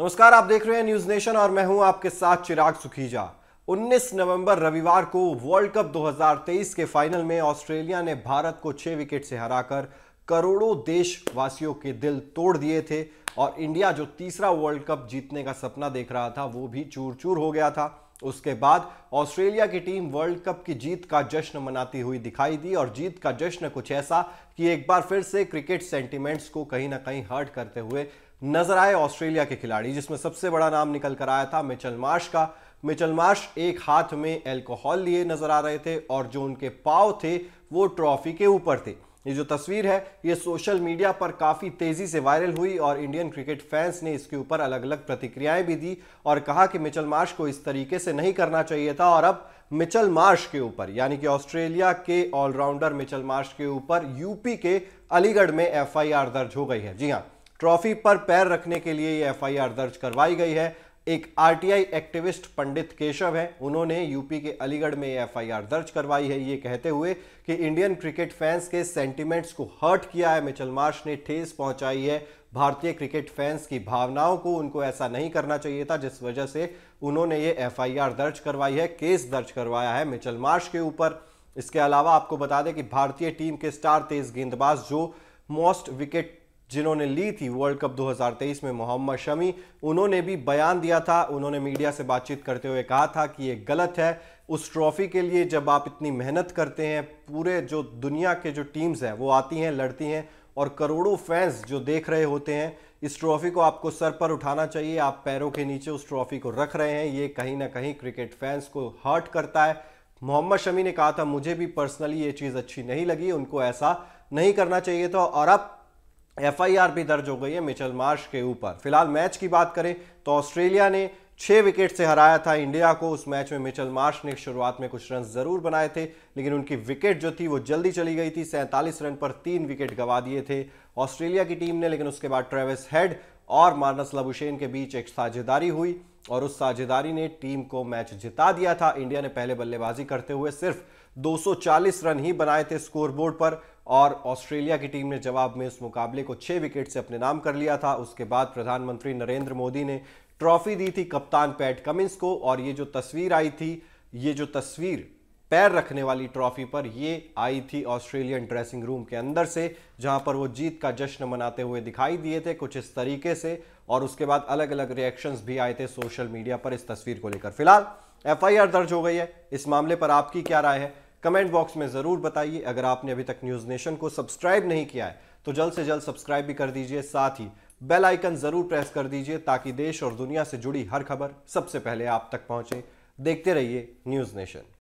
नमस्कार आप देख रहे हैं न्यूज नेशन और मैं हूं आपके साथ चिराग सुखीजा 19 नवंबर रविवार को वर्ल्ड कप 2023 के फाइनल में ऑस्ट्रेलिया ने भारत को छह विकेट से हराकर करोड़ों देशवासियों के दिल तोड़ दिए थे और इंडिया जो तीसरा वर्ल्ड कप जीतने का सपना देख रहा था वो भी चूर चूर हो गया था उसके बाद ऑस्ट्रेलिया की टीम वर्ल्ड कप की जीत का जश्न मनाती हुई दिखाई दी और जीत का जश्न कुछ ऐसा कि एक बार फिर से क्रिकेट सेंटिमेंट्स को कहीं ना कहीं हर्ट करते हुए नजर आए ऑस्ट्रेलिया के खिलाड़ी जिसमें सबसे बड़ा नाम निकल कर आया था मिचल मार्श का मिचल मार्श एक हाथ में अल्कोहल लिए नजर आ रहे थे और जो उनके पाव थे वो ट्रॉफी के ऊपर थे ये जो तस्वीर है ये सोशल मीडिया पर काफ़ी तेज़ी से वायरल हुई और इंडियन क्रिकेट फैंस ने इसके ऊपर अलग अलग प्रतिक्रियाएं भी दी और कहा कि मिचल मार्श को इस तरीके से नहीं करना चाहिए था और अब मिचल मार्श के ऊपर यानी कि ऑस्ट्रेलिया के ऑलराउंडर मिचल मार्श के ऊपर यूपी के अलीगढ़ में एफआईआर दर्ज हो गई है जी हाँ ट्रॉफी पर पैर रखने के लिए ये एफआईआर दर्ज करवाई गई है एक आरटीआई एक्टिविस्ट पंडित केशव हैं उन्होंने यूपी के अलीगढ़ में एफआईआर दर्ज करवाई है ये कहते हुए कि इंडियन क्रिकेट फैंस के सेंटिमेंट्स को हर्ट किया है मिचल मार्श ने ठेस पहुंचाई है भारतीय क्रिकेट फैंस की भावनाओं को उनको ऐसा नहीं करना चाहिए था जिस वजह से उन्होंने ये एफ दर्ज करवाई है केस दर्ज करवाया है मिचल मार्श के ऊपर इसके अलावा आपको बता दें कि भारतीय टीम के स्टार तेज गेंदबाज जो मोस्ट विकेट जिन्होंने ली थी वर्ल्ड कप 2023 में मोहम्मद शमी उन्होंने भी बयान दिया था उन्होंने मीडिया से बातचीत करते हुए कहा था कि ये गलत है उस ट्रॉफी के लिए जब आप इतनी मेहनत करते हैं पूरे जो दुनिया के जो टीम्स हैं वो आती हैं लड़ती हैं और करोड़ों फैंस जो देख रहे होते हैं इस ट्रॉफी को आपको सर पर उठाना चाहिए आप पैरों के नीचे उस ट्रॉफी को रख रहे हैं ये कहीं ना कहीं क्रिकेट फैंस को हर्ट करता है मोहम्मद शमी ने कहा था मुझे भी पर्सनली ये चीज़ अच्छी नहीं लगी उनको ऐसा नहीं करना चाहिए था और अब एफआईआर भी दर्ज हो गई है मिचल मार्श के ऊपर फिलहाल मैच की बात करें तो ऑस्ट्रेलिया ने छह विकेट से हराया था इंडिया को उस मैच में मिचल मार्श ने शुरुआत में कुछ रन जरूर बनाए थे लेकिन उनकी विकेट जो थी वो जल्दी चली गई थी सैंतालीस रन पर तीन विकेट गवा दिए थे ऑस्ट्रेलिया की टीम ने लेकिन उसके बाद ट्रेविस हेड और मानस लबुशेन के बीच एक साझेदारी हुई और उस साझेदारी ने टीम को मैच जिता दिया था इंडिया ने पहले बल्लेबाजी करते हुए सिर्फ 240 रन ही बनाए थे स्कोरबोर्ड पर और ऑस्ट्रेलिया की टीम ने जवाब में इस मुकाबले को छह विकेट से अपने नाम कर लिया था उसके बाद प्रधानमंत्री नरेंद्र मोदी ने ट्रॉफी दी थी कप्तान पैट कमिंस को और ये जो तस्वीर आई थी ये जो तस्वीर पैर रखने वाली ट्रॉफी पर ये आई थी ऑस्ट्रेलियन ड्रेसिंग रूम के अंदर से जहां पर वो जीत का जश्न मनाते हुए दिखाई दिए थे कुछ इस तरीके से और उसके बाद अलग अलग रिएक्शंस भी आए थे सोशल मीडिया पर इस तस्वीर को लेकर फिलहाल एफआईआर दर्ज हो गई है इस मामले पर आपकी क्या राय है कमेंट बॉक्स में ज़रूर बताइए अगर आपने अभी तक न्यूज़ नेशन को सब्सक्राइब नहीं किया है तो जल्द से जल्द सब्सक्राइब भी कर दीजिए साथ ही बेल आइकन ज़रूर प्रेस कर दीजिए ताकि देश और दुनिया से जुड़ी हर खबर सबसे पहले आप तक पहुंचे देखते रहिए न्यूज़ नेशन